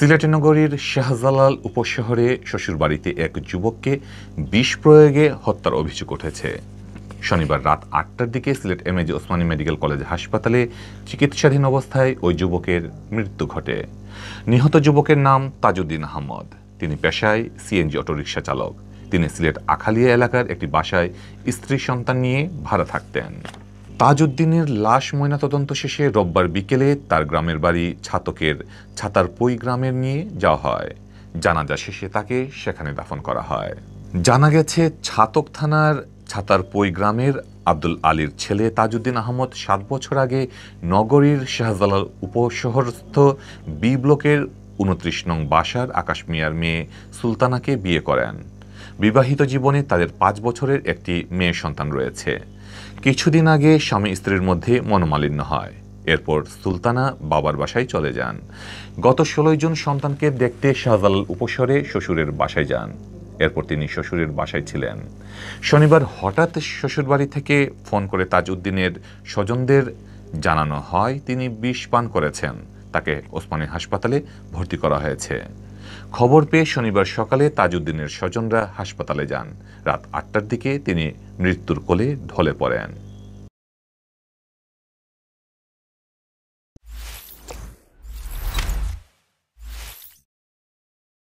সিলেট নগরীর শাহজালাল উপশহরে শ্বশুরবাড়িতে এক যুবককে বিষ প্রয়োগে হত্যার অভিযোগ উঠেছে শনিবার রাত আটটার দিকে Sylhet M A G Osmani medical college হাসপাতালে চিকিৎসাধীন অবস্থায় ওই যুবকের মৃত্যু ঘটে নিহত যুবকের নাম তাজুদ্দিন আহমদ তিনি পেশায় সিএনজি অটোরিকশা চালক তিনি সিলেট আখালিয়া এলাকার একটি বাসায় স্ত্রী সন্তান নিয়ে ভাড়া থাকতেন তাজউদ্দিনের লাশ ময়নাতদন্ত শেষে রোববার বিকেলে তার গ্রামের বাড়ি ছাতকের ছাতারপই গ্রামের নিয়ে যাওয়া হয় জানাজা শেষে তাকে সেখানে দাফন করা হয় জানা গেছে ছাতক থানার ছাতারপই গ্রামের আব্দুল আলীর ছেলে তাজউদ্দিন আহমদ সাত বছর আগে নগরীর শাহজালাল উপশহরস্থ বি ব্লকের উনত্রিশ নং বাসার আকাশ মিয়ার মেয়ে সুলতানাকে বিয়ে করেন বিবাহিত জীবনে তাদের পাঁচ বছরের একটি মেয়ে সন্তান রয়েছে কিছুদিন আগে স্বামী স্ত্রীর মধ্যে মনোমালিন্য হয় এরপর সুলতানা বাবার বাসায় চলে যান গত ষোলোই জন সন্তানকে দেখতে শাহজালাল উপসরে শ্বশুরের বাসায় যান এরপর তিনি শ্বশুরের বাসায় ছিলেন শনিবার হঠাৎ শ্বশুরবাড়ি থেকে ফোন করে তাজউদ্দিনের স্বজনদের জানানো হয় তিনি বিষ পান করেছেন তাকে ওসমানী হাসপাতালে ভর্তি করা হয়েছে খবর পেয়ে শনিবার সকালে তাজউদ্দিনের স্বজনরা হাসপাতালে যান রাত আটটার দিকে তিনি মৃত্যুর কোলে ঢলে পড়েন